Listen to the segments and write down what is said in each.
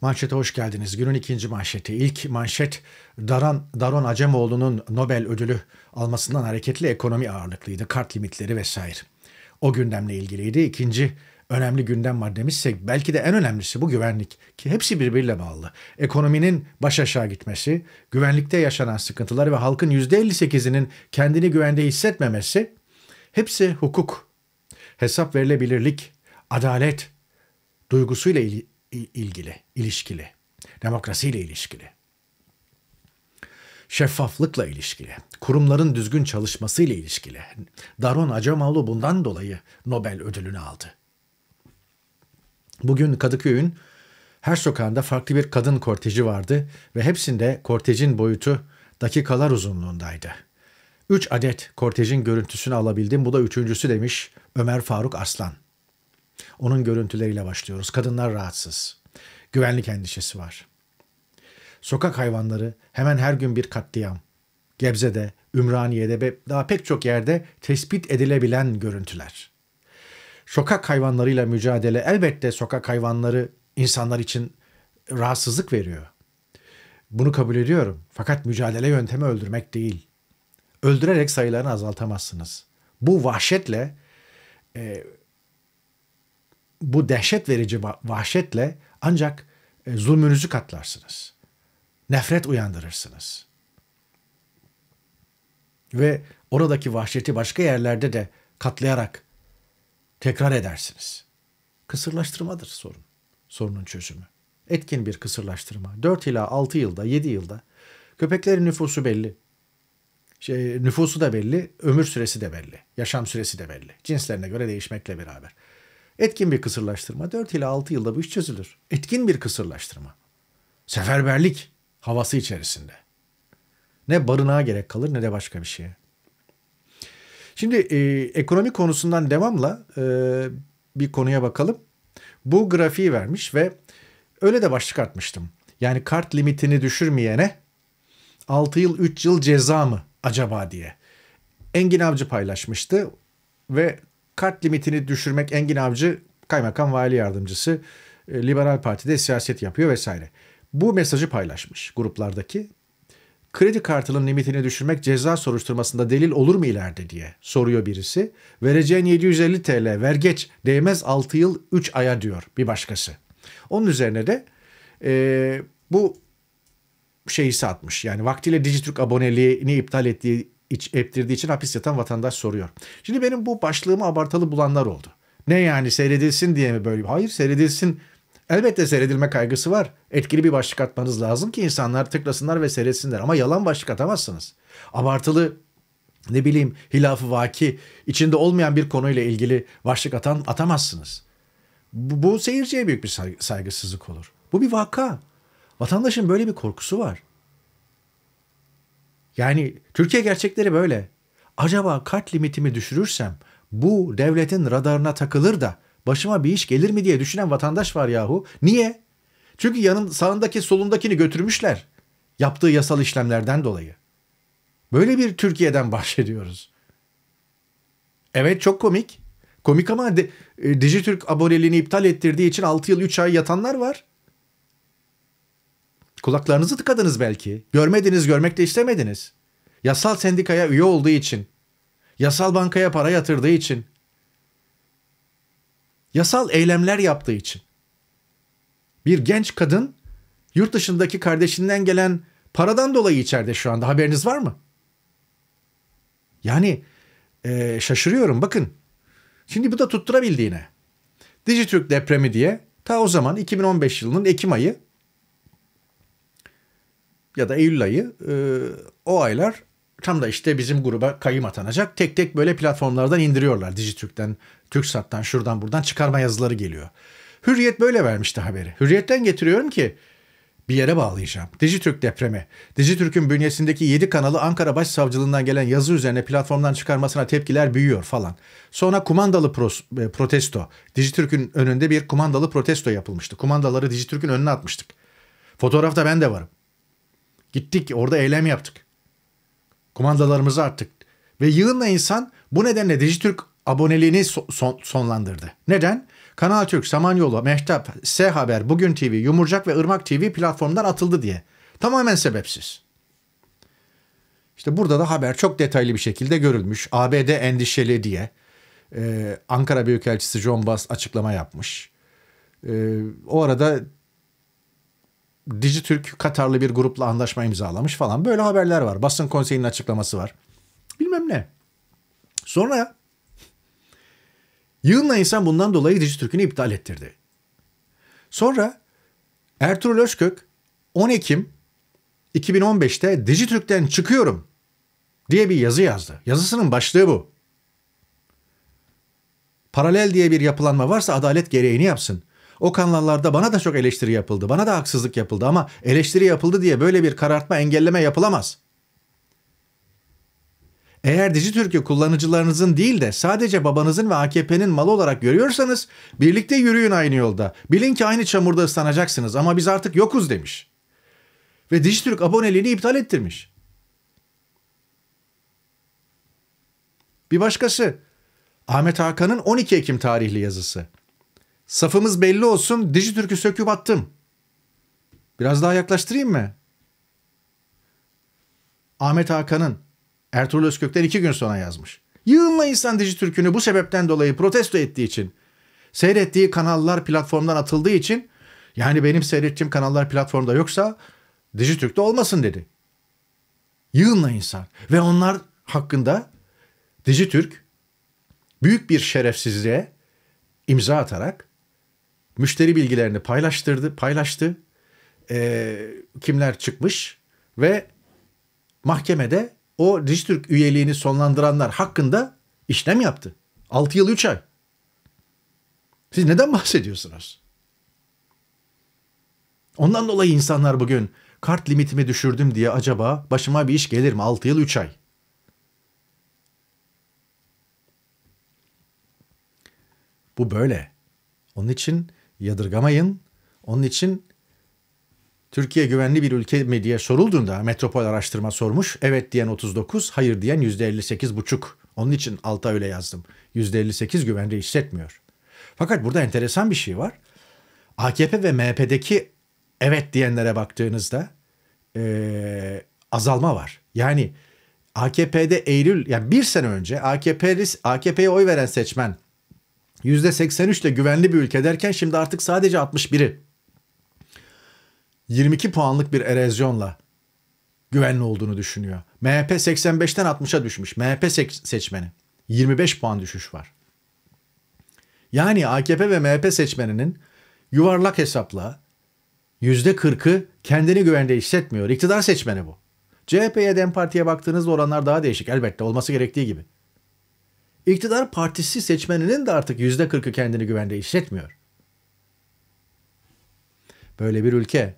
Manşete hoş geldiniz. Günün ikinci manşeti. İlk manşet Daran, Daron Acemoğlu'nun Nobel ödülü almasından hareketli ekonomi ağırlıklıydı. Kart limitleri vesaire. O gündemle ilgiliydi. İkinci önemli gündem maddemizse belki de en önemlisi bu güvenlik ki hepsi birbiriyle bağlı. Ekonominin baş aşağı gitmesi, güvenlikte yaşanan sıkıntıları ve halkın %58'inin kendini güvende hissetmemesi hepsi hukuk, hesap verilebilirlik, adalet duygusuyla ilgili ilgili, ilişkili. Demokrasiyle ilişkili. Şeffaflıkla ilişkili. Kurumların düzgün çalışmasıyla ilişkili. Daron Acemoğlu bundan dolayı Nobel ödülünü aldı. Bugün Kadıköy'ün her sokağında farklı bir kadın korteji vardı ve hepsinde kortejin boyutu dakikalar uzunluğundaydı. Üç adet kortejin görüntüsünü alabildim. Bu da üçüncüsü demiş Ömer Faruk Aslan. Onun görüntüleriyle başlıyoruz. Kadınlar rahatsız. Güvenlik endişesi var. Sokak hayvanları hemen her gün bir katliam. Gebze'de, Ümraniye'de ve daha pek çok yerde tespit edilebilen görüntüler. Sokak hayvanlarıyla mücadele elbette sokak hayvanları insanlar için rahatsızlık veriyor. Bunu kabul ediyorum. Fakat mücadele yöntemi öldürmek değil. Öldürerek sayılarını azaltamazsınız. Bu vahşetle e, bu dehşet verici vahşetle ancak e, zulmünüzü katlarsınız. Nefret uyandırırsınız. Ve oradaki vahşeti başka yerlerde de katlayarak tekrar edersiniz. Kısırlaştırmadır sorun. Sorunun çözümü. Etkin bir kısırlaştırma. 4 ila 6 yılda, 7 yılda köpeklerin nüfusu belli. Şey, nüfusu da belli, ömür süresi de belli, yaşam süresi de belli. Cinslerine göre değişmekle beraber. Etkin bir kısırlaştırma. 4 ila 6 yılda bu iş çözülür. Etkin bir kısırlaştırma. Seferberlik havası içerisinde. Ne barınağa gerek kalır ne de başka bir şeye. Şimdi e, ekonomi konusundan devamla e, bir konuya bakalım. Bu grafiği vermiş ve öyle de başlık atmıştım. Yani kart limitini düşürmeyene 6 yıl 3 yıl ceza mı acaba diye. Engin Avcı paylaşmıştı ve kart limitini düşürmek Engin Avcı kaymakam vali yardımcısı e, Liberal Parti'de siyaset yapıyor vesaire. Bu mesajı paylaşmış gruplardaki. Kredi kartının limitini düşürmek ceza soruşturmasında delil olur mu ileride diye soruyor birisi. Vereceğin 750 TL vergeç değmez 6 yıl 3 aya diyor bir başkası. Onun üzerine de e, bu şeyi satmış. Yani vaktiyle Dijitürk aboneliğini iptal ettiği iç, eptirdiği için hapis yatan vatandaş soruyor. Şimdi benim bu başlığımı abartalı bulanlar oldu. Ne yani seyredilsin diye mi böyle? Hayır seyredilsin. Elbette seyredilme kaygısı var. Etkili bir başlık atmanız lazım ki insanlar tıklasınlar ve seyretsinler. Ama yalan başlık atamazsınız. Abartılı ne bileyim hilafı vaki içinde olmayan bir konuyla ilgili başlık atan atamazsınız. Bu, bu seyirciye büyük bir saygısızlık olur. Bu bir vaka. Vatandaşın böyle bir korkusu var. Yani Türkiye gerçekleri böyle. Acaba kart limitimi düşürürsem bu devletin radarına takılır da başıma bir iş gelir mi diye düşünen vatandaş var yahu. Niye? Çünkü yanın sağındaki solundakini götürmüşler. Yaptığı yasal işlemlerden dolayı. Böyle bir Türkiye'den bahsediyoruz. Evet çok komik. Komik ama de, e, Dijitürk aboneliğini iptal ettirdiği için 6 yıl 3 ay yatanlar var. Kulaklarınızı tıkadınız belki. Görmediniz, görmek de istemediniz. Yasal sendikaya üye olduğu için, yasal bankaya para yatırdığı için, yasal eylemler yaptığı için. Bir genç kadın yurt dışındaki kardeşinden gelen paradan dolayı içeride şu anda haberiniz var mı? Yani e, şaşırıyorum bakın. Şimdi bu da tutturabildiğine. Dijitürk depremi diye ta o zaman 2015 yılının Ekim ayı ya da Eylül ayı e, o aylar tam da işte bizim gruba kayım atanacak. Tek tek böyle platformlardan indiriyorlar. Dijitürk'ten, TürkSat'tan, şuradan buradan çıkarma yazıları geliyor. Hürriyet böyle vermişti haberi. Hürriyet'ten getiriyorum ki bir yere bağlayacağım. Dijitürk depremi. Dijitürk'ün bünyesindeki 7 kanalı Ankara Başsavcılığından gelen yazı üzerine platformdan çıkarmasına tepkiler büyüyor falan. Sonra kumandalı pros- e, protesto. Dijitürk'ün önünde bir kumandalı protesto yapılmıştı. Kumandaları Dijitürk'ün önüne atmıştık. Fotoğrafta ben de varım. Gittik orada eylem yaptık. Kumandalarımızı attık. Ve yığınla insan bu nedenle Dijitürk aboneliğini so- son- sonlandırdı. Neden? Kanal Türk, Samanyolu, Mehtap, S Haber, Bugün TV, Yumurcak ve Irmak TV platformdan atıldı diye. Tamamen sebepsiz. İşte burada da haber çok detaylı bir şekilde görülmüş. ABD endişeli diye e, Ankara Büyükelçisi John Bass açıklama yapmış. E, o arada Dijitürk Katarlı bir grupla anlaşma imzalamış falan. Böyle haberler var. Basın konseyinin açıklaması var. Bilmem ne. Sonra yığınla insan bundan dolayı Dijitürk'ünü iptal ettirdi. Sonra Ertuğrul Özkök 10 Ekim 2015'te Dijitürk'ten çıkıyorum diye bir yazı yazdı. Yazısının başlığı bu. Paralel diye bir yapılanma varsa adalet gereğini yapsın. O kanallarda bana da çok eleştiri yapıldı. Bana da haksızlık yapıldı ama eleştiri yapıldı diye böyle bir karartma engelleme yapılamaz. Eğer Dijitürk'ü kullanıcılarınızın değil de sadece babanızın ve AKP'nin malı olarak görüyorsanız birlikte yürüyün aynı yolda. Bilin ki aynı çamurda ıslanacaksınız ama biz artık yokuz demiş. Ve Dijitürk aboneliğini iptal ettirmiş. Bir başkası Ahmet Hakan'ın 12 Ekim tarihli yazısı. Safımız belli olsun. Dijitürk'ü söküp attım. Biraz daha yaklaştırayım mı? Ahmet Hakan'ın Ertuğrul Özkök'ten iki gün sonra yazmış. Yığınla insan Dijitürk'ünü bu sebepten dolayı protesto ettiği için, seyrettiği kanallar platformdan atıldığı için, yani benim seyrettiğim kanallar platformda yoksa Dijitürk'te olmasın dedi. Yığınla insan. Ve onlar hakkında Dijitürk büyük bir şerefsizliğe imza atarak müşteri bilgilerini paylaştırdı, paylaştı. E, kimler çıkmış ve mahkemede o Dijitürk üyeliğini sonlandıranlar hakkında işlem yaptı. 6 yıl 3 ay. Siz neden bahsediyorsunuz? Ondan dolayı insanlar bugün kart limitimi düşürdüm diye acaba başıma bir iş gelir mi? 6 yıl 3 ay. Bu böyle. Onun için yadırgamayın. Onun için Türkiye güvenli bir ülke mi diye sorulduğunda metropol araştırma sormuş. Evet diyen 39, hayır diyen %58,5. Onun için alta öyle yazdım. %58 güvende hissetmiyor. Fakat burada enteresan bir şey var. AKP ve MHP'deki evet diyenlere baktığınızda e, azalma var. Yani AKP'de Eylül, yani bir sene önce AKP'li AKP'ye oy veren seçmen %83 ile güvenli bir ülke derken şimdi artık sadece 61'i 22 puanlık bir erozyonla güvenli olduğunu düşünüyor. MHP 85'ten 60'a düşmüş. MHP seçmeni. 25 puan düşüş var. Yani AKP ve MHP seçmeninin yuvarlak hesapla %40'ı kendini güvende hissetmiyor. İktidar seçmeni bu. CHP'ye DEM Parti'ye baktığınızda oranlar daha değişik elbette olması gerektiği gibi iktidar partisi seçmeninin de artık yüzde kırkı kendini güvende hissetmiyor. Böyle bir ülke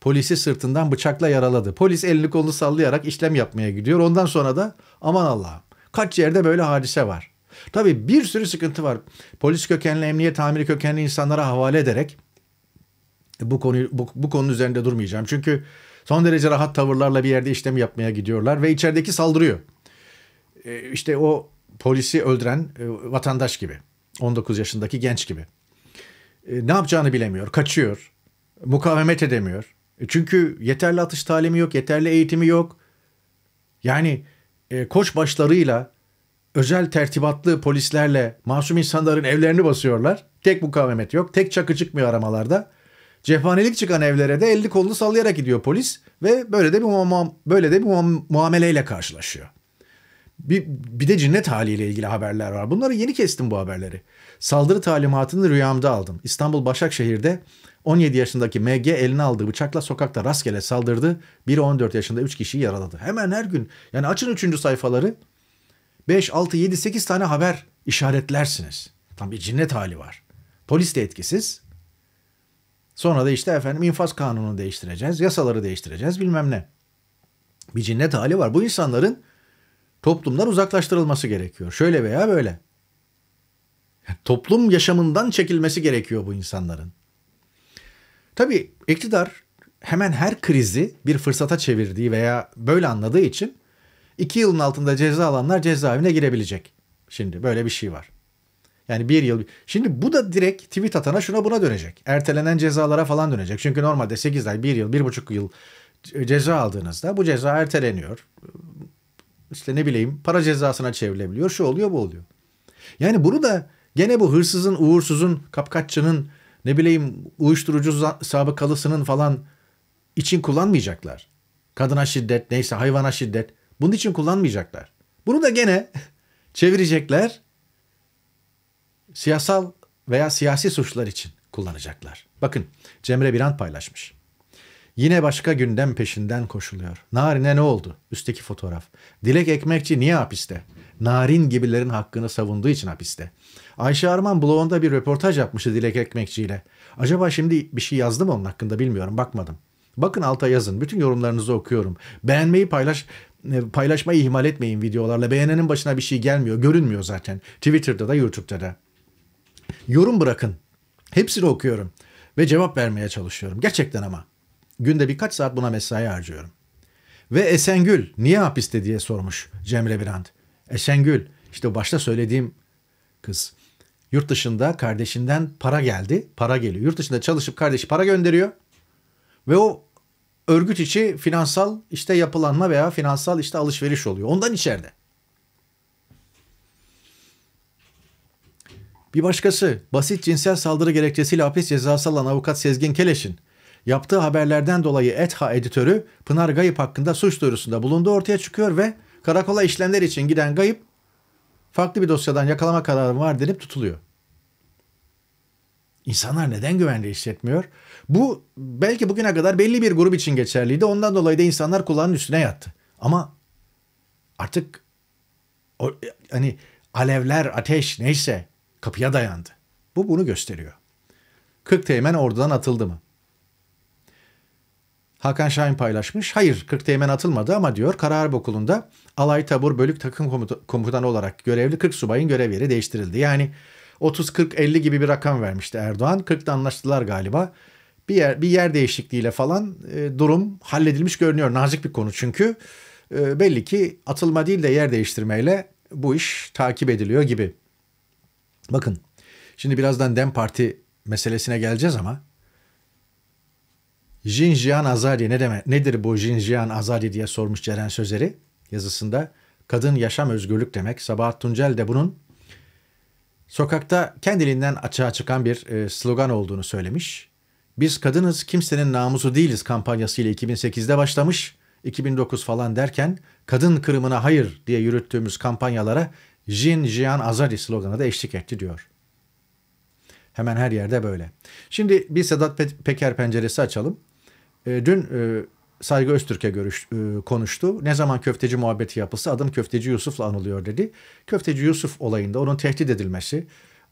polisi sırtından bıçakla yaraladı. Polis elini kolunu sallayarak işlem yapmaya gidiyor. Ondan sonra da aman Allah'ım kaç yerde böyle hadise var. Tabii bir sürü sıkıntı var. Polis kökenli, emniyet amiri kökenli insanlara havale ederek bu konu bu, bu konunun üzerinde durmayacağım. Çünkü son derece rahat tavırlarla bir yerde işlem yapmaya gidiyorlar ve içerideki saldırıyor. E, işte o polisi öldüren e, vatandaş gibi. 19 yaşındaki genç gibi. E, ne yapacağını bilemiyor, kaçıyor, mukavemet edemiyor. E, çünkü yeterli atış talimi yok, yeterli eğitimi yok. Yani e, koç başlarıyla özel tertibatlı polislerle masum insanların evlerini basıyorlar. Tek mukavemet yok, tek çakı çıkmıyor aramalarda. Cephanelik çıkan evlere de elli kolunu sallayarak gidiyor polis ve böyle de bir muam böyle de bir muam muameleyle karşılaşıyor. Bir, bir de cinnet haliyle ilgili haberler var. Bunları yeni kestim bu haberleri. Saldırı talimatını rüyamda aldım. İstanbul Başakşehir'de 17 yaşındaki MG eline aldığı bıçakla sokakta rastgele saldırdı. Biri 14 yaşında 3 kişiyi yaraladı. Hemen her gün yani açın 3. sayfaları 5, 6, 7, 8 tane haber işaretlersiniz. Tam bir cinnet hali var. Polis de etkisiz. Sonra da işte efendim infaz kanunu değiştireceğiz, yasaları değiştireceğiz bilmem ne. Bir cinnet hali var. Bu insanların toplumdan uzaklaştırılması gerekiyor. Şöyle veya böyle. Toplum yaşamından çekilmesi gerekiyor bu insanların. Tabii iktidar hemen her krizi bir fırsata çevirdiği veya böyle anladığı için iki yılın altında ceza alanlar cezaevine girebilecek. Şimdi böyle bir şey var. Yani bir yıl. Şimdi bu da direkt tweet atana şuna buna dönecek. Ertelenen cezalara falan dönecek. Çünkü normalde 8 ay, 1 yıl, 1,5 yıl ceza aldığınızda bu ceza erteleniyor işte ne bileyim para cezasına çevrilebiliyor. Şu oluyor bu oluyor. Yani bunu da gene bu hırsızın, uğursuzun, kapkaççının ne bileyim uyuşturucu sabıkalısının falan için kullanmayacaklar. Kadına şiddet neyse hayvana şiddet bunun için kullanmayacaklar. Bunu da gene çevirecekler siyasal veya siyasi suçlar için kullanacaklar. Bakın Cemre Birant paylaşmış. Yine başka gündem peşinden koşuluyor. Narin'e ne oldu? Üstteki fotoğraf. Dilek Ekmekçi niye hapiste? Narin gibilerin hakkını savunduğu için hapiste. Ayşe Arman blogunda bir röportaj yapmıştı Dilek Ekmekçi ile. Acaba şimdi bir şey yazdı mı onun hakkında bilmiyorum bakmadım. Bakın alta yazın. Bütün yorumlarınızı okuyorum. Beğenmeyi paylaş e, paylaşmayı ihmal etmeyin videolarla. Beğenenin başına bir şey gelmiyor. Görünmüyor zaten. Twitter'da da YouTube'da da. Yorum bırakın. Hepsini okuyorum ve cevap vermeye çalışıyorum. Gerçekten ama. Günde birkaç saat buna mesai harcıyorum. Ve Esengül niye hapiste diye sormuş Cemre Birand. Esengül işte başta söylediğim kız. Yurt dışında kardeşinden para geldi. Para geliyor. Yurt dışında çalışıp kardeşi para gönderiyor. Ve o örgüt içi finansal işte yapılanma veya finansal işte alışveriş oluyor. Ondan içeride. Bir başkası basit cinsel saldırı gerekçesiyle hapis cezası alan avukat Sezgin Keleş'in yaptığı haberlerden dolayı ETHA editörü Pınar Gayip hakkında suç duyurusunda bulunduğu ortaya çıkıyor ve karakola işlemler için giden Gayip farklı bir dosyadan yakalama kararı var denip tutuluyor. İnsanlar neden güvende hissetmiyor? Bu belki bugüne kadar belli bir grup için geçerliydi. Ondan dolayı da insanlar kulağının üstüne yattı. Ama artık o, hani alevler, ateş neyse kapıya dayandı. Bu bunu gösteriyor. Kırk teğmen ordudan atıldı mı? Hakan Şahin paylaşmış. Hayır 40 teğmen atılmadı ama diyor Kararip Okulu'nda Alay Tabur Bölük Takım Komutanı olarak görevli 40 subayın görev yeri değiştirildi. Yani 30-40-50 gibi bir rakam vermişti Erdoğan. 40'ta anlaştılar galiba. Bir yer, bir yer değişikliğiyle falan e, durum halledilmiş görünüyor. Nazik bir konu çünkü. E, belli ki atılma değil de yer değiştirmeyle bu iş takip ediliyor gibi. Bakın şimdi birazdan Dem Parti meselesine geleceğiz ama Jinjian Azadi ne demek? Nedir bu Jinjian Azadi diye sormuş Ceren Sözeri yazısında. Kadın yaşam özgürlük demek. Sabahat Tuncel de bunun sokakta kendiliğinden açığa çıkan bir e, slogan olduğunu söylemiş. Biz kadınız kimsenin namusu değiliz kampanyasıyla 2008'de başlamış. 2009 falan derken kadın kırımına hayır diye yürüttüğümüz kampanyalara Jin Jian Azadi sloganı da eşlik etti diyor. Hemen her yerde böyle. Şimdi bir Sedat Peker penceresi açalım. E, dün e, Saygı Öztürk'e görüş, e, konuştu. Ne zaman köfteci muhabbeti yapılsa adım köfteci Yusuf'la anılıyor dedi. Köfteci Yusuf olayında onun tehdit edilmesi,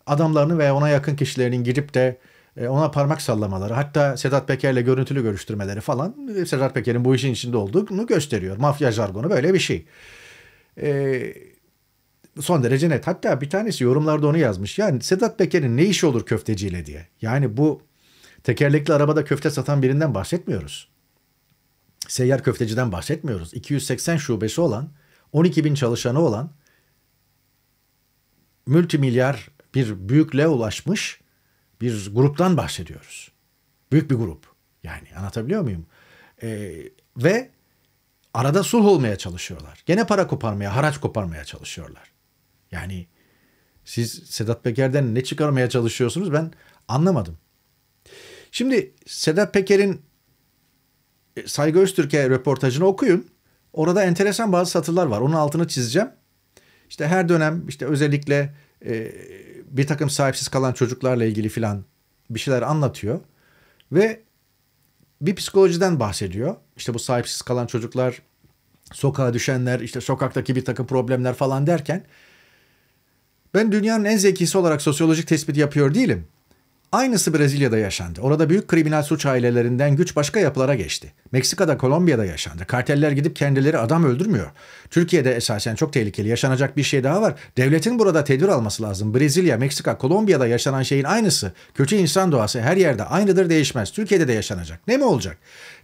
adamlarını veya ona yakın kişilerinin girip de e, ona parmak sallamaları, hatta Sedat Peker'le görüntülü görüştürmeleri falan e, Sedat Peker'in bu işin içinde olduğunu gösteriyor. Mafya jargonu böyle bir şey. Eee son derece net. Hatta bir tanesi yorumlarda onu yazmış. Yani Sedat Peker'in ne işi olur köfteciyle diye. Yani bu Tekerlekli arabada köfte satan birinden bahsetmiyoruz. Seyyar köfteciden bahsetmiyoruz. 280 şubesi olan, 12 bin çalışanı olan, multimilyar bir büyüklüğe ulaşmış bir gruptan bahsediyoruz. Büyük bir grup. Yani anlatabiliyor muyum? Ee, ve arada sulh olmaya çalışıyorlar. Gene para koparmaya, haraç koparmaya çalışıyorlar. Yani siz Sedat Peker'den ne çıkarmaya çalışıyorsunuz ben anlamadım. Şimdi Sedat Peker'in e, Saygı Öztürk'e röportajını okuyun. Orada enteresan bazı satırlar var. Onun altını çizeceğim. İşte her dönem işte özellikle e, bir takım sahipsiz kalan çocuklarla ilgili filan bir şeyler anlatıyor. Ve bir psikolojiden bahsediyor. İşte bu sahipsiz kalan çocuklar, sokağa düşenler, işte sokaktaki bir takım problemler falan derken ben dünyanın en zekisi olarak sosyolojik tespit yapıyor değilim. Aynısı Brezilya'da yaşandı. Orada büyük kriminal suç ailelerinden güç başka yapılara geçti. Meksika'da, Kolombiya'da yaşandı. Karteller gidip kendileri adam öldürmüyor. Türkiye'de esasen çok tehlikeli yaşanacak bir şey daha var. Devletin burada tedbir alması lazım. Brezilya, Meksika, Kolombiya'da yaşanan şeyin aynısı. Kötü insan doğası her yerde aynıdır değişmez. Türkiye'de de yaşanacak. Ne mi olacak?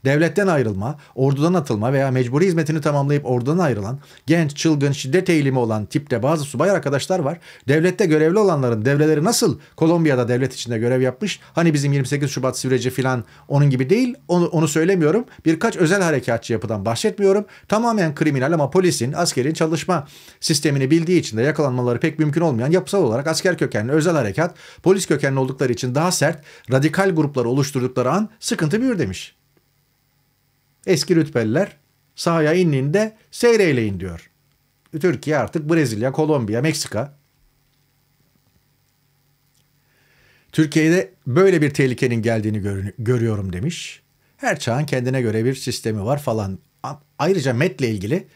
Devletten ayrılma, ordudan atılma veya mecburi hizmetini tamamlayıp ordudan ayrılan, genç, çılgın, şiddet eğilimi olan tipte bazı subay arkadaşlar var. Devlette görevli olanların devreleri nasıl Kolombiya'da devlet içinde görev görev yapmış. Hani bizim 28 Şubat süreci filan onun gibi değil. Onu, onu söylemiyorum. Birkaç özel harekatçı yapıdan bahsetmiyorum. Tamamen kriminal ama polisin, askerin çalışma sistemini bildiği için de yakalanmaları pek mümkün olmayan yapısal olarak asker kökenli özel harekat, polis kökenli oldukları için daha sert, radikal grupları oluşturdukları an sıkıntı büyür demiş. Eski rütbeliler sahaya indiğinde seyreyleyin diyor. Türkiye artık Brezilya, Kolombiya, Meksika Türkiye'de böyle bir tehlikenin geldiğini gör, görüyorum demiş. Her çağın kendine göre bir sistemi var falan. Ayrıca MET'le ilgili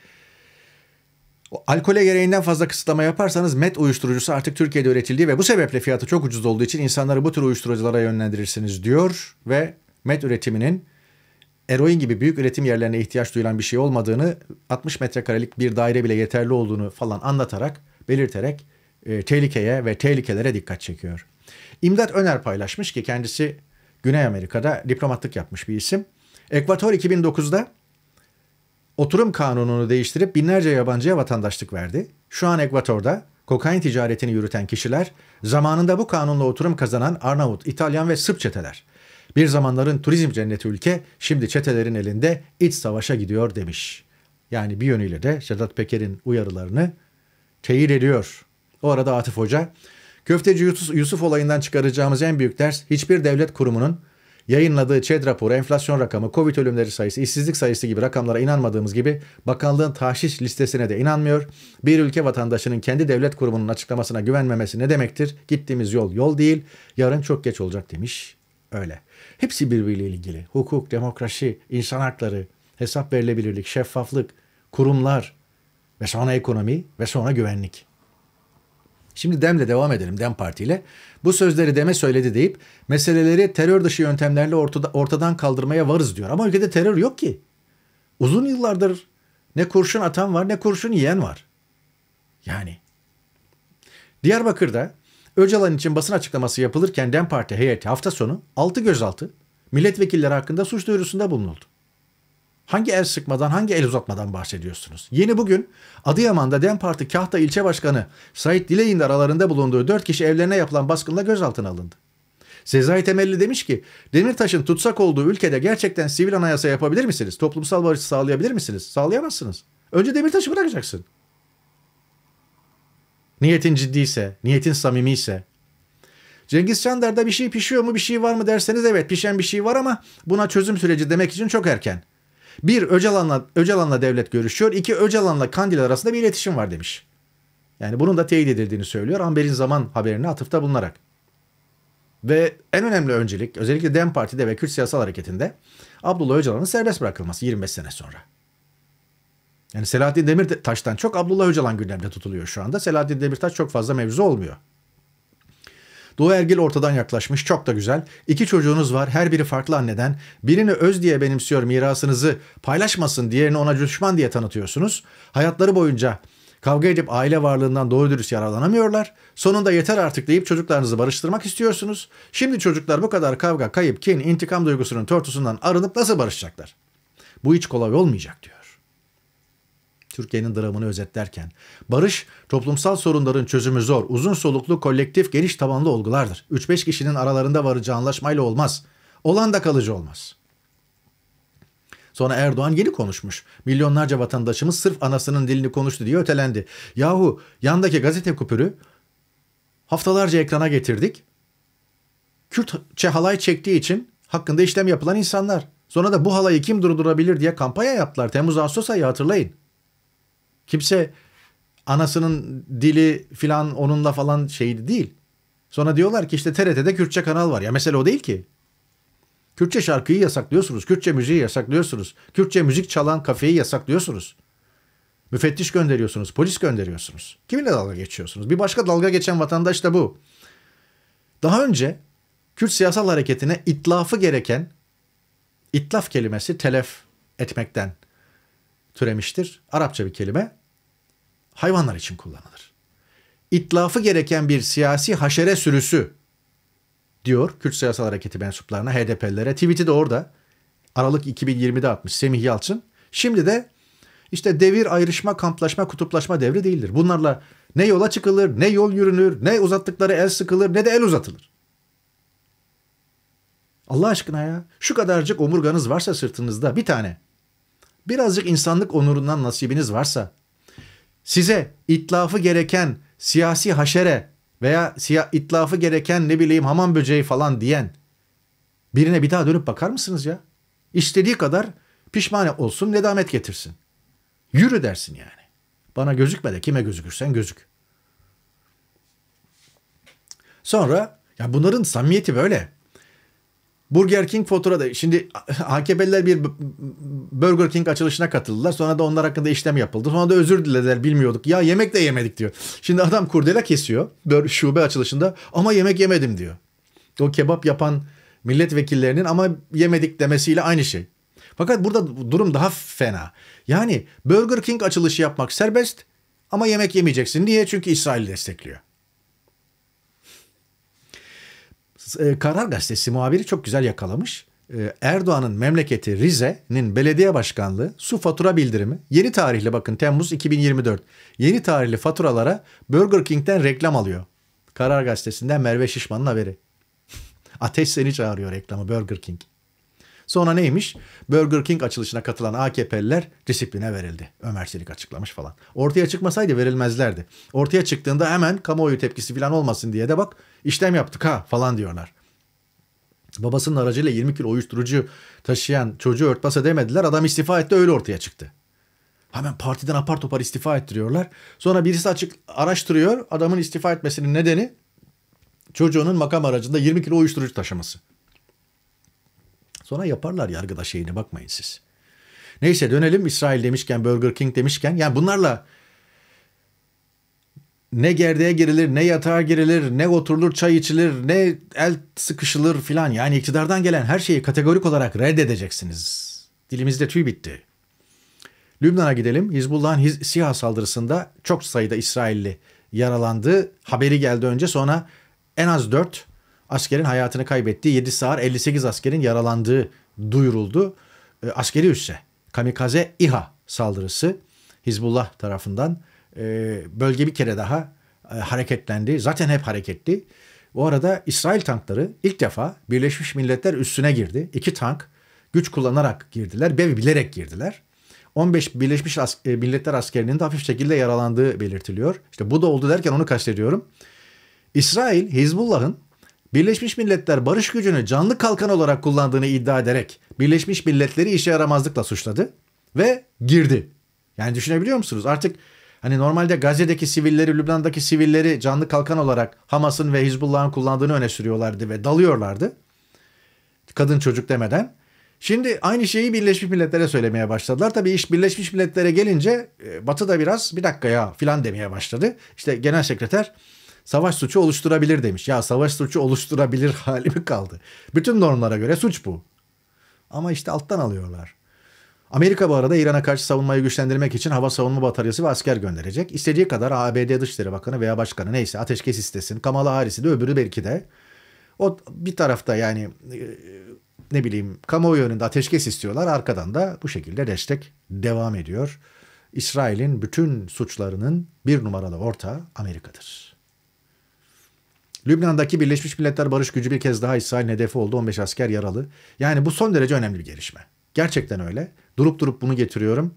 alkole gereğinden fazla kısıtlama yaparsanız MET uyuşturucusu artık Türkiye'de üretildiği ve bu sebeple fiyatı çok ucuz olduğu için insanları bu tür uyuşturuculara yönlendirirsiniz diyor ve MET üretiminin eroin gibi büyük üretim yerlerine ihtiyaç duyulan bir şey olmadığını 60 metrekarelik bir daire bile yeterli olduğunu falan anlatarak belirterek e, tehlikeye ve tehlikelere dikkat çekiyor. İmdat Öner paylaşmış ki kendisi Güney Amerika'da diplomatlık yapmış bir isim. Ekvator 2009'da oturum kanununu değiştirip binlerce yabancıya vatandaşlık verdi. Şu an Ekvator'da kokain ticaretini yürüten kişiler zamanında bu kanunla oturum kazanan Arnavut, İtalyan ve Sırp çeteler. Bir zamanların turizm cenneti ülke şimdi çetelerin elinde iç savaşa gidiyor demiş. Yani bir yönüyle de Sedat Peker'in uyarılarını teyit ediyor. O arada Atif Hoca Köfteci Yusuf, olayından çıkaracağımız en büyük ders hiçbir devlet kurumunun yayınladığı ÇED raporu, enflasyon rakamı, Covid ölümleri sayısı, işsizlik sayısı gibi rakamlara inanmadığımız gibi bakanlığın tahşiş listesine de inanmıyor. Bir ülke vatandaşının kendi devlet kurumunun açıklamasına güvenmemesi ne demektir? Gittiğimiz yol yol değil, yarın çok geç olacak demiş. Öyle. Hepsi birbiriyle ilgili. Hukuk, demokrasi, insan hakları, hesap verilebilirlik, şeffaflık, kurumlar ve sonra ekonomi ve sonra güvenlik. Şimdi DEM'le devam edelim DEM Parti ile. Bu sözleri DEM'e söyledi deyip meseleleri terör dışı yöntemlerle ortada, ortadan kaldırmaya varız diyor. Ama ülkede terör yok ki. Uzun yıllardır ne kurşun atan var ne kurşun yiyen var. Yani. Diyarbakır'da Öcalan için basın açıklaması yapılırken DEM Parti heyeti hafta sonu 6 gözaltı milletvekilleri hakkında suç duyurusunda bulunuldu. Hangi el sıkmadan, hangi el uzatmadan bahsediyorsunuz? Yeni bugün Adıyaman'da DEM Parti Kahta ilçe başkanı Sait Dilek'in aralarında bulunduğu 4 kişi evlerine yapılan baskınla gözaltına alındı. Sezai Temelli demiş ki Demirtaş'ın tutsak olduğu ülkede gerçekten sivil anayasa yapabilir misiniz? Toplumsal barışı sağlayabilir misiniz? Sağlayamazsınız. Önce Demirtaş'ı bırakacaksın. Niyetin ciddiyse, niyetin samimiyse. Cengiz Çandar'da bir şey pişiyor mu bir şey var mı derseniz evet pişen bir şey var ama buna çözüm süreci demek için çok erken. Bir Öcalan'la Öcalan'la devlet görüşüyor. İki Öcalan'la Kandil arasında bir iletişim var demiş. Yani bunun da teyit edildiğini söylüyor Amber'in zaman haberine atıfta bulunarak. Ve en önemli öncelik özellikle DEM Parti'de ve Kürt Siyasal Hareketi'nde Abdullah Öcalan'ın serbest bırakılması 25 sene sonra. Yani Selahattin Demirtaş'tan çok Abdullah Öcalan gündemde tutuluyor şu anda. Selahattin Demirtaş çok fazla mevzu olmuyor. Doğu Ergil ortadan yaklaşmış çok da güzel. İki çocuğunuz var her biri farklı anneden. Birini öz diye benimsiyor mirasınızı paylaşmasın diğerini ona düşman diye tanıtıyorsunuz. Hayatları boyunca Kavga edip aile varlığından doğru dürüst yararlanamıyorlar. Sonunda yeter artık deyip çocuklarınızı barıştırmak istiyorsunuz. Şimdi çocuklar bu kadar kavga, kayıp, kin, intikam duygusunun tortusundan arınıp nasıl barışacaklar? Bu hiç kolay olmayacak diyor. Türkiye'nin dramını özetlerken. Barış, toplumsal sorunların çözümü zor, uzun soluklu, kolektif, geniş tabanlı olgulardır. 3-5 kişinin aralarında varacağı anlaşmayla olmaz. Olan da kalıcı olmaz. Sonra Erdoğan yeni konuşmuş. Milyonlarca vatandaşımız sırf anasının dilini konuştu diye ötelendi. Yahu yandaki gazete kupürü haftalarca ekrana getirdik. Kürtçe halay çektiği için hakkında işlem yapılan insanlar. Sonra da bu halayı kim durdurabilir diye kampanya yaptılar. Temmuz Ağustos ayı hatırlayın. Kimse anasının dili filan onunla falan şeydi değil. Sonra diyorlar ki işte TRT'de Kürtçe kanal var. Ya mesele o değil ki. Kürtçe şarkıyı yasaklıyorsunuz. Kürtçe müziği yasaklıyorsunuz. Kürtçe müzik çalan kafeyi yasaklıyorsunuz. Müfettiş gönderiyorsunuz. Polis gönderiyorsunuz. Kiminle dalga geçiyorsunuz? Bir başka dalga geçen vatandaş da bu. Daha önce Kürt siyasal hareketine itlafı gereken itlaf kelimesi telef etmekten türemiştir. Arapça bir kelime. Hayvanlar için kullanılır. İtlafı gereken bir siyasi haşere sürüsü diyor Kürt Siyasal Hareketi mensuplarına, HDP'lilere. Tweet'i de orada. Aralık 2020'de atmış Semih Yalçın. Şimdi de işte devir ayrışma, kamplaşma, kutuplaşma devri değildir. Bunlarla ne yola çıkılır, ne yol yürünür, ne uzattıkları el sıkılır, ne de el uzatılır. Allah aşkına ya. Şu kadarcık omurganız varsa sırtınızda bir tane birazcık insanlık onurundan nasibiniz varsa, size itlafı gereken siyasi haşere veya siya, itlafı gereken ne bileyim hamam böceği falan diyen birine bir daha dönüp bakar mısınız ya? İstediği kadar pişmane olsun, nedamet getirsin. Yürü dersin yani. Bana gözükme de kime gözükürsen gözük. Sonra ya bunların samimiyeti böyle. Burger King fatura Şimdi AKP'liler bir Burger King açılışına katıldılar. Sonra da onlar hakkında işlem yapıldı. Sonra da özür dilediler bilmiyorduk. Ya yemek de yemedik diyor. Şimdi adam kurdela kesiyor şube açılışında ama yemek yemedim diyor. O kebap yapan milletvekillerinin ama yemedik demesiyle aynı şey. Fakat burada durum daha fena. Yani Burger King açılışı yapmak serbest ama yemek yemeyeceksin. Niye? Çünkü İsrail destekliyor. E, Karar Gazetesi muhabiri çok güzel yakalamış. E, Erdoğan'ın memleketi Rize'nin belediye başkanlığı su fatura bildirimi yeni tarihli bakın Temmuz 2024 yeni tarihli faturalara Burger King'den reklam alıyor. Karar Gazetesi'nden Merve Şişman'ın haberi. Ateş seni çağırıyor reklamı Burger King. Sonra neymiş? Burger King açılışına katılan AKP'liler disipline verildi. Ömer Çelik açıklamış falan. Ortaya çıkmasaydı verilmezlerdi. Ortaya çıktığında hemen kamuoyu tepkisi falan olmasın diye de bak işlem yaptık ha falan diyorlar. Babasının aracıyla 20 kilo uyuşturucu taşıyan çocuğu örtbas edemediler. Adam istifa etti öyle ortaya çıktı. Hemen partiden apar topar istifa ettiriyorlar. Sonra birisi açık araştırıyor. Adamın istifa etmesinin nedeni çocuğunun makam aracında 20 kilo uyuşturucu taşıması. Sonra yaparlar yargıda şeyini bakmayın siz. Neyse dönelim İsrail demişken Burger King demişken yani bunlarla ne gerdeğe girilir, ne yatağa girilir, ne oturulur, çay içilir, ne el sıkışılır filan. Yani iktidardan gelen her şeyi kategorik olarak reddedeceksiniz. Dilimizde tüy bitti. Lübnan'a gidelim. Hizbullah'ın Hiz SİHA saldırısında çok sayıda İsrailli yaralandı. Haberi geldi önce sonra en az 4, askerin hayatını kaybettiği, 7 sağır 58 askerin yaralandığı duyuruldu. E, askeri üsse kamikaze İHA saldırısı Hizbullah tarafından e, bölge bir kere daha e, hareketlendi. Zaten hep hareketli. Bu arada İsrail tankları ilk defa Birleşmiş Milletler üstüne girdi. İki tank güç kullanarak girdiler ve bilerek girdiler. 15 Birleşmiş e, Milletler askerinin de hafif şekilde yaralandığı belirtiliyor. İşte bu da oldu derken onu kastediyorum. İsrail Hizbullah'ın Birleşmiş Milletler barış gücünü canlı kalkan olarak kullandığını iddia ederek Birleşmiş Milletleri işe yaramazlıkla suçladı ve girdi. Yani düşünebiliyor musunuz? Artık hani normalde Gazze'deki sivilleri, Lübnan'daki sivilleri canlı kalkan olarak Hamas'ın ve Hizbullah'ın kullandığını öne sürüyorlardı ve dalıyorlardı. Kadın çocuk demeden. Şimdi aynı şeyi Birleşmiş Milletler'e söylemeye başladılar. Tabii iş Birleşmiş Milletler'e gelince e, Batı da biraz bir dakika ya filan demeye başladı. İşte genel sekreter savaş suçu oluşturabilir demiş. Ya savaş suçu oluşturabilir hali mi kaldı? Bütün normlara göre suç bu. Ama işte alttan alıyorlar. Amerika bu arada İran'a karşı savunmayı güçlendirmek için hava savunma bataryası ve asker gönderecek. İstediği kadar ABD Dışişleri Bakanı veya Başkanı neyse ateşkes istesin. Kamala Harris'i de öbürü belki de. O bir tarafta yani e, ne bileyim kamuoyu önünde ateşkes istiyorlar. Arkadan da bu şekilde destek devam ediyor. İsrail'in bütün suçlarının bir numaralı ortağı Amerika'dır. Lübnan'daki Birleşmiş Milletler Barış Gücü bir kez daha İsrail'in hedefi oldu. 15 asker yaralı. Yani bu son derece önemli bir gelişme. Gerçekten öyle. Durup durup bunu getiriyorum.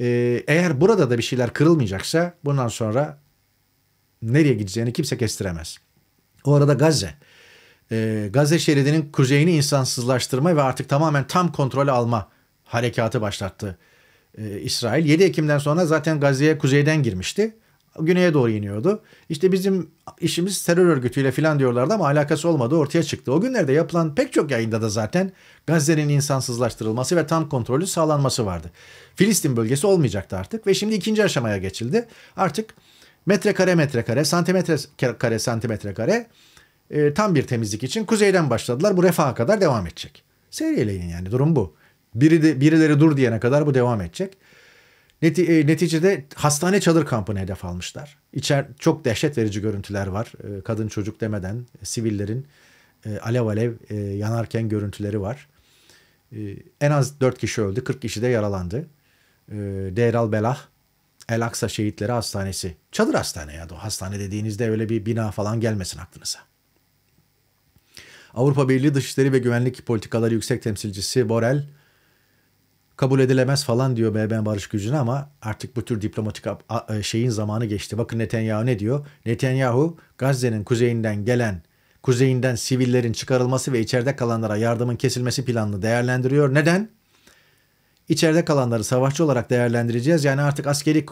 Ee, eğer burada da bir şeyler kırılmayacaksa bundan sonra nereye gideceğini kimse kestiremez. O arada Gazze. Ee, Gazze şeridinin kuzeyini insansızlaştırma ve artık tamamen tam kontrol alma harekatı başlattı ee, İsrail. 7 Ekim'den sonra zaten Gazze'ye kuzeyden girmişti güneye doğru iniyordu. İşte bizim işimiz terör örgütüyle filan diyorlardı ama alakası olmadı ortaya çıktı. O günlerde yapılan pek çok yayında da zaten Gazze'nin insansızlaştırılması ve tam kontrolü sağlanması vardı. Filistin bölgesi olmayacaktı artık ve şimdi ikinci aşamaya geçildi. Artık metrekare metrekare, santimetre kare santimetre kare e, tam bir temizlik için kuzeyden başladılar. Bu refaha kadar devam edecek. Seyreleyin yani durum bu. Biri de, birileri dur diyene kadar bu devam edecek. Neti, e, neticede hastane çadır kampını hedef almışlar. İçer çok dehşet verici görüntüler var. E, kadın çocuk demeden e, sivillerin e, alev alev e, yanarken görüntüleri var. E, en az 4 kişi öldü, 40 kişi de yaralandı. E, al Belah El Aksa Şehitleri Hastanesi. Çadır hastane ya da hastane dediğinizde öyle bir bina falan gelmesin aklınıza. Avrupa Birliği Dışişleri ve Güvenlik Politikaları Yüksek Temsilcisi Borel kabul edilemez falan diyor BM barış gücüne ama artık bu tür diplomatik e, şeyin zamanı geçti. Bakın Netanyahu ne diyor? Netanyahu Gazze'nin kuzeyinden gelen kuzeyinden sivillerin çıkarılması ve içeride kalanlara yardımın kesilmesi planını değerlendiriyor. Neden? İçeride kalanları savaşçı olarak değerlendireceğiz. Yani artık askeri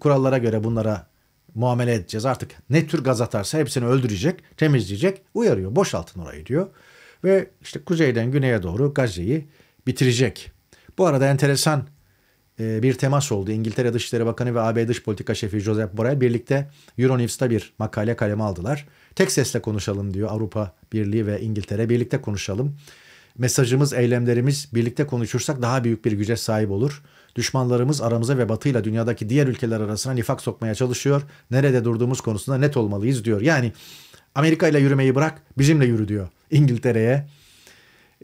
kurallara göre bunlara muamele edeceğiz. Artık ne tür gaz atarsa hepsini öldürecek, temizleyecek, uyarıyor. Boşaltın orayı diyor. Ve işte kuzeyden güneye doğru Gazze'yi bitirecek. Bu arada enteresan e, bir temas oldu. İngiltere Dışişleri Bakanı ve AB Dış Politika Şefi Josep Borrell birlikte Euronews'ta bir makale kaleme aldılar. Tek sesle konuşalım diyor Avrupa Birliği ve İngiltere. Birlikte konuşalım. Mesajımız, eylemlerimiz birlikte konuşursak daha büyük bir güce sahip olur. Düşmanlarımız aramıza ve batıyla dünyadaki diğer ülkeler arasına nifak sokmaya çalışıyor. Nerede durduğumuz konusunda net olmalıyız diyor. Yani Amerika ile yürümeyi bırak bizimle yürü diyor İngiltere'ye.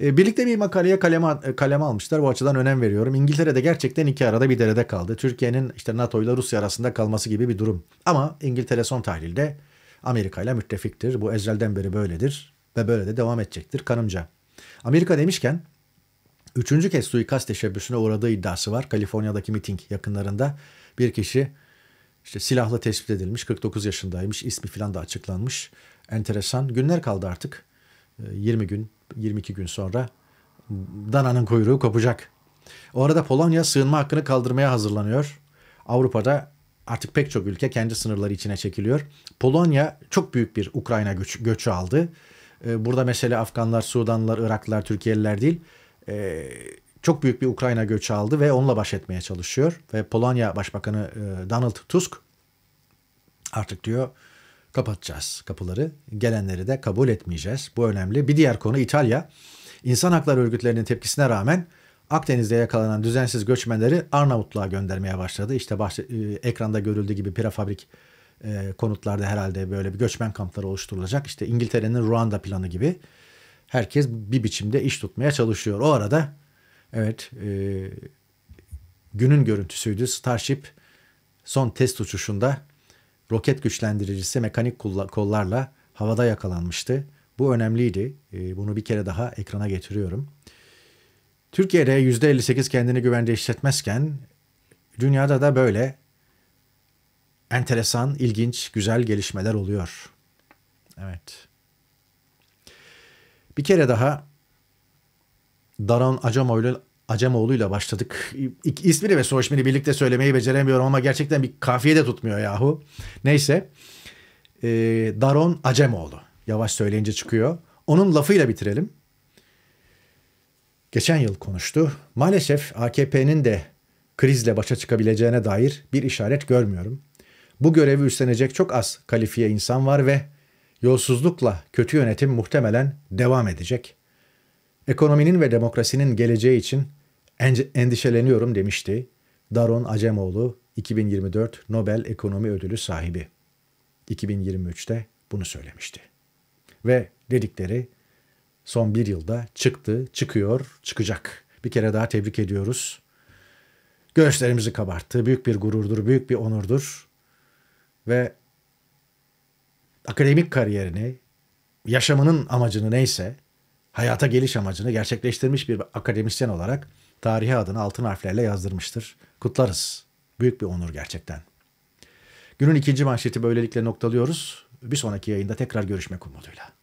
Ee, birlikte bir makaleye kaleme, e, kaleme almışlar. Bu açıdan önem veriyorum. İngiltere'de gerçekten iki arada bir derede kaldı. Türkiye'nin işte NATO ile Rusya arasında kalması gibi bir durum. Ama İngiltere son tahlilde Amerika ile müttefiktir. Bu ezelden beri böyledir ve böyle de devam edecektir kanımca. Amerika demişken üçüncü kez suikast teşebbüsüne uğradığı iddiası var. Kaliforniya'daki miting yakınlarında bir kişi işte silahlı tespit edilmiş. 49 yaşındaymış. İsmi filan da açıklanmış. Enteresan. Günler kaldı artık. 20 ee, gün, 22 gün sonra dananın kuyruğu kopacak. O arada Polonya sığınma hakkını kaldırmaya hazırlanıyor. Avrupa'da artık pek çok ülke kendi sınırları içine çekiliyor. Polonya çok büyük bir Ukrayna göç, göçü aldı. Ee, burada mesele Afganlar, Sudanlılar, Iraklılar, Türkiyeliler değil. Ee, çok büyük bir Ukrayna göçü aldı ve onunla baş etmeye çalışıyor. Ve Polonya Başbakanı e, Donald Tusk artık diyor kapatacağız kapıları. Gelenleri de kabul etmeyeceğiz. Bu önemli. Bir diğer konu İtalya. İnsan hakları örgütlerinin tepkisine rağmen Akdeniz'de yakalanan düzensiz göçmenleri Arnavutluğa göndermeye başladı. İşte bahse, e, ekranda görüldüğü gibi prefabrik e, konutlarda herhalde böyle bir göçmen kampları oluşturulacak. İşte İngiltere'nin Ruanda planı gibi. Herkes bir biçimde iş tutmaya çalışıyor. O arada evet e, günün görüntüsüydü. Starship son test uçuşunda roket güçlendiricisi mekanik kollarla havada yakalanmıştı. Bu önemliydi. Ee, bunu bir kere daha ekrana getiriyorum. Türkiye'de %58 kendini güvende hissetmezken dünyada da böyle enteresan, ilginç, güzel gelişmeler oluyor. Evet. Bir kere daha Daron Acamoğlu Acemoğlu ile başladık. İsmini ve soyismini birlikte söylemeyi beceremiyorum ama gerçekten bir kafiye de tutmuyor yahu. Neyse. E, Daron Acemoğlu. Yavaş söyleyince çıkıyor. Onun lafıyla bitirelim. Geçen yıl konuştu. Maalesef AKP'nin de krizle başa çıkabileceğine dair bir işaret görmüyorum. Bu görevi üstlenecek çok az kalifiye insan var ve yolsuzlukla kötü yönetim muhtemelen devam edecek. Ekonominin ve demokrasinin geleceği için endişeleniyorum demişti Daron Acemoğlu 2024 Nobel Ekonomi Ödülü sahibi. 2023'te bunu söylemişti. Ve dedikleri son bir yılda çıktı, çıkıyor, çıkacak. Bir kere daha tebrik ediyoruz. Göğüslerimizi kabarttı. Büyük bir gururdur, büyük bir onurdur. Ve akademik kariyerini, yaşamının amacını neyse, hayata geliş amacını gerçekleştirmiş bir akademisyen olarak tarihi adını altın harflerle yazdırmıştır. Kutlarız. Büyük bir onur gerçekten. Günün ikinci manşeti böylelikle noktalıyoruz. Bir sonraki yayında tekrar görüşmek umuduyla.